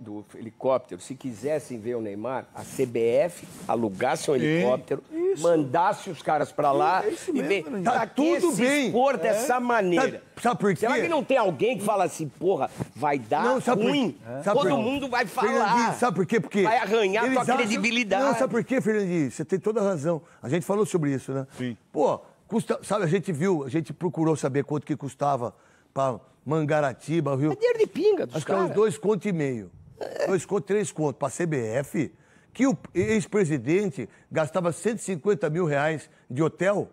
do helicóptero, se quisessem ver o Neymar, a CBF alugasse um helicóptero, isso. mandasse os caras para lá é e né? tá bem, tá, tá tudo bem. expor é. dessa maneira. Tá, sabe por quê? Será que não tem alguém que fala assim, porra, vai dar não, sabe ruim? É. Por... É. Todo mundo vai falar. Sabe por quê? Porque vai arranhar tua acham... credibilidade. Não, sabe por quê, Fernandinho? Você tem toda a razão. A gente falou sobre isso, né? Sim. Pô, custa... sabe, a gente viu, a gente procurou saber quanto que custava para Mangaratiba, viu? É dinheiro de pinga dos Acho cara. que é uns dois conto e meio. Dois contos, três contos para a CBF, que o ex-presidente gastava 150 mil reais de hotel.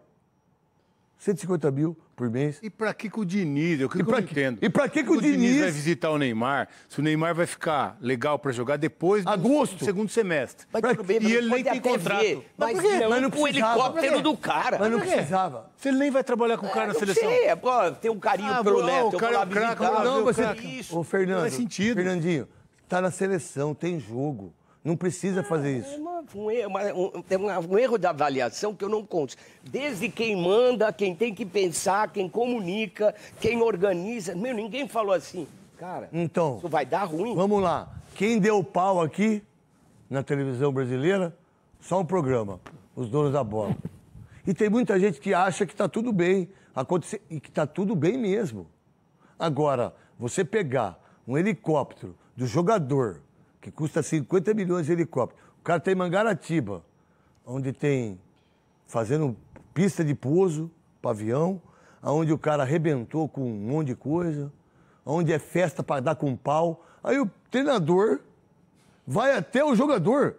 150 mil por mês. E para que, que o Diniz? Eu, é que e que eu entendo. E para que, que, o, o Diniz... Diniz... vai visitar o Neymar? Se o Neymar vai ficar legal para jogar depois do Agosto. segundo semestre. Mas pra... bem, e ele nem tem contrato. Ver, mas, mas, não, mas não com o helicóptero do cara. Mas não precisava. Se ele nem vai trabalhar com o cara é, na seleção. Sei, é, pô, tem um carinho ah, pelo bom, Neto. O cara é o craque. Não, você... Ô, Fernando. faz sentido. Fernandinho, Tá na seleção, tem jogo. Não precisa ah, fazer isso. É uma, um, erro, uma, um, um, erro da avaliação que eu não conto. Desde quem manda, quem tem que pensar, quem comunica, quem organiza. Meu, ninguém falou assim. Cara, então, isso vai dar ruim. Vamos lá. Quem deu pau aqui na televisão brasileira? Só um programa. Os donos da bola. E tem muita gente que acha que está tudo bem. Acontecer, e que está tudo bem mesmo. Agora, você pegar um helicóptero do jogador, que custa 50 milhões de helicóptero. O cara tem tá Mangaratiba, onde tem fazendo pista de pouso para avião, onde o cara arrebentou com um monte de coisa, onde é festa para dar com pau. Aí o treinador vai até o jogador.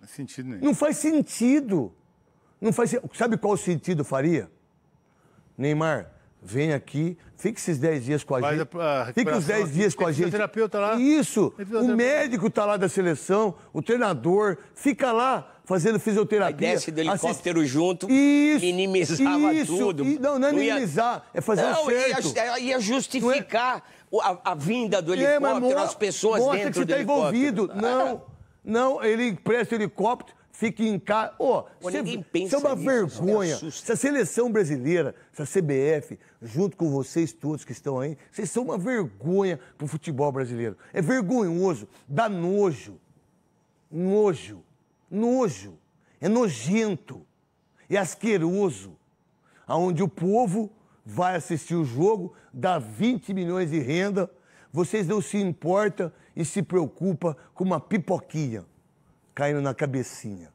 Não faz sentido nenhum. Não faz sentido. Não faz, sabe qual sentido faria? Neymar, Vem aqui, fique esses 10 dias com a Faz gente. A fique os 10 dias com a gente. O terapeuta lá. Isso. O médico está lá da seleção, o treinador, fica lá fazendo fisioterapia. Aí desce do helicóptero assist... junto, isso, minimizava isso, tudo. E, não, não é minimizar, ia... é fazer não, um certo. É, ia, ia é justificar é... a, a, vinda do é, helicóptero, é, mostra, as pessoas dentro que você do tá helicóptero. envolvido. Não, não, ele presta helicóptero, fica em casa. Oh, Pô, cê, ninguém pensa Isso é uma nisso, vergonha. Se a seleção brasileira, se a CBF, junto com vocês todos que estão aí, vocês são uma vergonha pro futebol brasileiro. É vergonhoso, dá nojo. Nojo. Nojo. É nojento. É asqueroso. Aonde o povo vai assistir o jogo, dá 20 milhões de renda vocês não se importam e se preocupam com uma pipoquinha caindo na cabecinha.